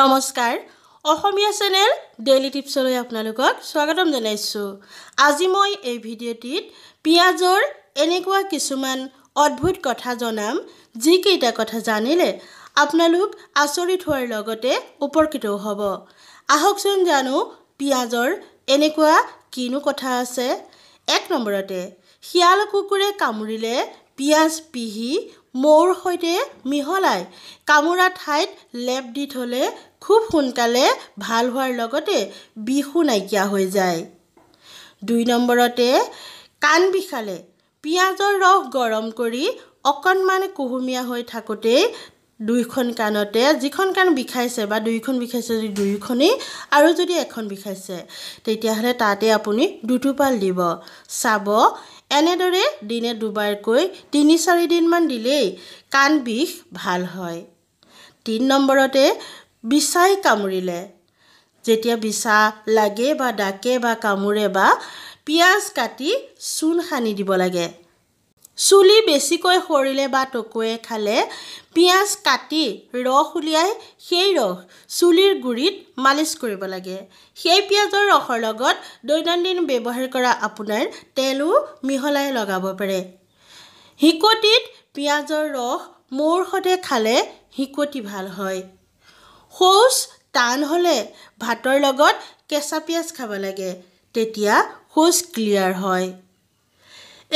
নমস্কাৰ অসমীয়া channel daily টিপছলৈ আপোনালোকক স্বাগতম জনাইছোঁ আজি মই এই ভিডিঅ'টিত পিঁয়াজৰ এনেকুৱা কিছুমান অদ্ভুত কথা জনাম যিকেইটা কথা জানিলে আপোনালোক আচৰিত হোৱাৰ লগতে উপকৃতও হ'ব আহকচোন জানো পিঁয়াজৰ এনেকুৱা কিনো কথা আছে এক নম্বৰতে শিয়াল কুকুৰে কামুৰিলে পিঁয়াজ পিহি মৌৰ সৈতে মিহলাই কামোৰা ঠাইত লেপ দি থ'লে খুব সোনকালে ভাল হোৱাৰ লগতে বিষো নাইকিয়া হৈ যায় দুই নম্বৰতে কাণ বিষালে পিঁয়াজৰ ৰস গৰম কৰি অকণমান কুহুমীয়া হৈ থাকোঁতেই দুইখন কাণতে যিখন কাণ বিষাইছে বা দুইখন বিষাইছে যদি দুয়োখনেই আৰু যদি এখন বিষাইছে তেতিয়াহ'লে তাতে আপুনি দুটোপাল দিব চাব এনেদৰে দিনে দুবাৰকৈ তিনি চাৰিদিনমান দিলেই কাণ বিষ ভাল হয় তিনি নম্বৰতে বিছাই কামুৰিলে যেতিয়া বিছা লাগে বা ডাকে বা কামোৰে বা পিঁয়াজ কাটি চূণ সানি দিব লাগে চুলি বেছিকৈ সৰিলে বা টকুৱে খালে পিঁয়াজ কাটি ৰস উলিয়াই সেই ৰস চুলিৰ গুৰিত মালিচ কৰিব লাগে সেই পিঁয়াজৰ ৰসৰ লগত দৈনন্দিন ব্যৱহাৰ কৰা আপোনাৰ তেলো মিহলাই লগাব পাৰে শিকটিত পিঁয়াজৰ ৰস মৌৰ সৈতে খালে শিকটি ভাল হয় শৌচ টান হ'লে ভাতৰ লগত কেঁচা পিঁয়াজ খাব লাগে তেতিয়া শৌচ ক্লিয়াৰ হয়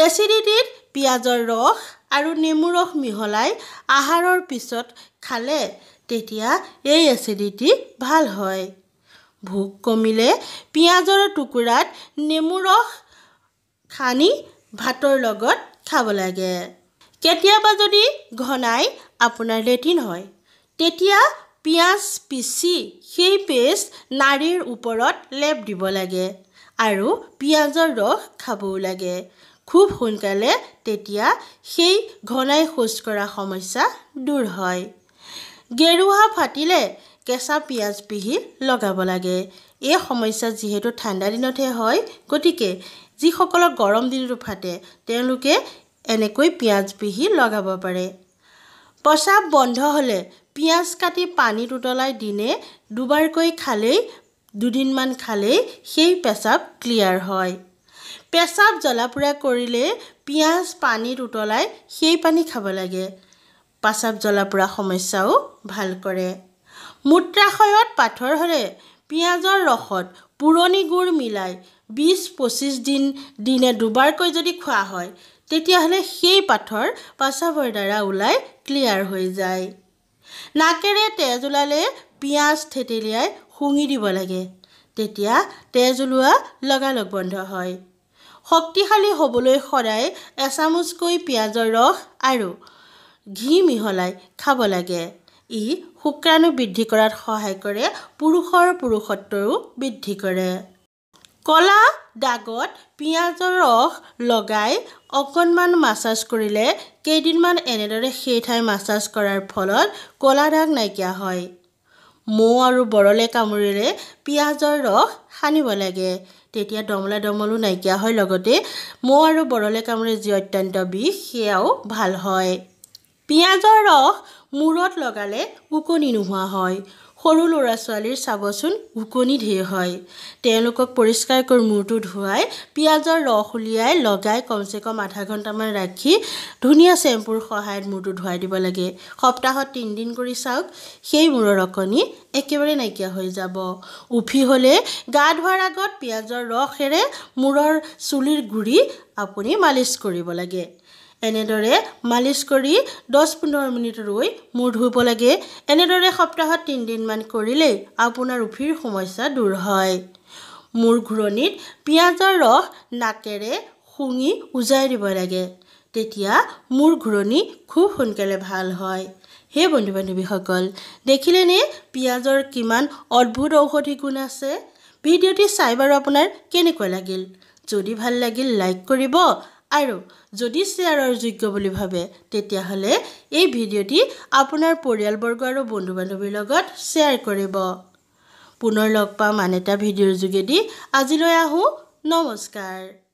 এচিডিটিত পিঁয়াজৰ ৰস আৰু নেমু ৰস মিহলাই আহাৰৰ পিছত খালে তেতিয়া এই এচিডিটি ভাল হয় ভোক কমিলে পিঁয়াজৰ টুকুৰাত নেমু ৰস সানি ভাতৰ লগত খাব লাগে কেতিয়াবা যদি ঘনাই আপোনাৰ লেট্ৰিন হয় তেতিয়া পিঁয়াজ পিচি সেই পেষ্ট নাড়ীৰ ওপৰত লেপ দিব লাগে আৰু পিঁয়াজৰ ৰস খাবও লাগে খুব সোনকালে তেতিয়া সেই ঘনাই শৌচ কৰা সমস্যা দূৰ হয় গেৰুৱা ফাটিলে কেঁচা পিঁয়াজ পিহি লগাব লাগে এই সমস্যা যিহেতু ঠাণ্ডা দিনতহে হয় গতিকে যিসকলক গৰম দিনটো ফাটে তেওঁলোকে এনেকৈ পিঁয়াজ পিহি লগাব পাৰে প্ৰস্ৰাৱ বন্ধ হ'লে পিঁয়াজ কাটি পানীত উতলাই দিনে দুবাৰকৈ খালেই দুদিনমান খালেই সেই প্ৰস্ৰাৱ ক্লিয়াৰ হয় পেচাব জ্বলা পোৰা কৰিলে পিঁয়াজ পানীত উতলাই সেই পানী খাব লাগে পেচাব জ্বলা পোৰা সমস্যাও ভাল কৰে মূত্ৰাশয়ত পাথৰ হ'লে পিঁয়াজৰ ৰসত পুৰণি গুড় মিলাই বিছ পঁচিছ দিন দিনে দুবাৰকৈ যদি খোৱা হয় তেতিয়াহ'লে সেই পাথৰ পেচাবৰ দ্বাৰা ওলাই ক্লিয়াৰ হৈ যায় নাকেৰে তেজ ওলালে পিঁয়াজ থেতেলিয়াই শুঙি দিব লাগে তেতিয়া তেজ ওলোৱা লগালগ বন্ধ হয় শক্তিশালী হ'বলৈ সদায় এচামুচকৈ পিঁয়াজৰ ৰস আৰু ঘি মিহলাই খাব লাগে ই শুক্ৰাণু বৃদ্ধি কৰাত সহায় কৰে পুৰুষৰ পুৰুষত্বও বৃদ্ধি কৰে ক'লা দাগত পিঁয়াজৰ ৰস লগাই অকণমান মাছাজ কৰিলে কেইদিনমান এনেদৰে সেই ঠাই মাছাজ কৰাৰ ফলত ক'লা দাগ নাইকিয়া হয় মৌ আৰু বৰলে কামুৰিৰে পিঁয়াজৰ ৰস সানিব লাগে তেতিয়া দমলা দমলো নাইকিয়া হয় লগতে মৌ আৰু বৰলে কামুৰে যি অত্যন্ত বিষ সেয়াও ভাল হয় পিঁয়াজৰ ৰস মূৰত লগালে উকণি নোহোৱা হয় সৰু ল'ৰা ছোৱালীৰ চাবচোন ওকণি ঢেৰ হয় তেওঁলোকক পৰিষ্কাৰ কৰি মূৰটো ধুৱাই পিঁয়াজৰ ৰস উলিয়াই লগাই কমচে কম আধা ঘণ্টামান ৰাখি ধুনীয়া চেম্পুৰ সহায়ত মূৰটো ধুৱাই দিব লাগে সপ্তাহত তিনিদিন কৰি চাওক সেই মূৰৰ অকণি একেবাৰে নাইকিয়া হৈ যাব উফি হ'লে গা ধোৱাৰ আগত পিঁয়াজৰ ৰসেৰে মূৰৰ চুলিৰ গুৰি আপুনি মালিচ কৰিব লাগে এনেদৰে মালিচ কৰি দহ পোন্ধৰ মিনিট ৰৈ মূৰ ধুব লাগে এনেদৰে সপ্তাহত তিনিদিনমান কৰিলেই আপোনাৰ উফিৰ সমস্যা দূৰ হয় মূৰ ঘূৰণিত পিঁয়াজৰ ৰস নাকেৰে শুঙি উজাই দিব লাগে তেতিয়া মূৰ ঘূৰণি খুব সোনকালে ভাল হয় সেই বন্ধু বান্ধৱীসকল দেখিলেনে পিঁয়াজৰ কিমান অদ্ভুত ঔষধি গুণ আছে ভিডিঅ'টি চাই বাৰু আপোনাৰ কেনেকুৱা লাগিল যদি ভাল লাগিল লাইক কৰিব আৰু যদি শ্বেয়াৰৰ যোগ্য বুলি ভাবে তেতিয়াহ'লে এই ভিডিঅ'টি আপোনাৰ পৰিয়ালবৰ্গ আৰু বন্ধু বান্ধৱীৰ লগত শ্বেয়াৰ কৰিব পুনৰ লগ পাম আন এটা ভিডিঅ'ৰ যোগেদি আজিলৈ আহোঁ নমস্কাৰ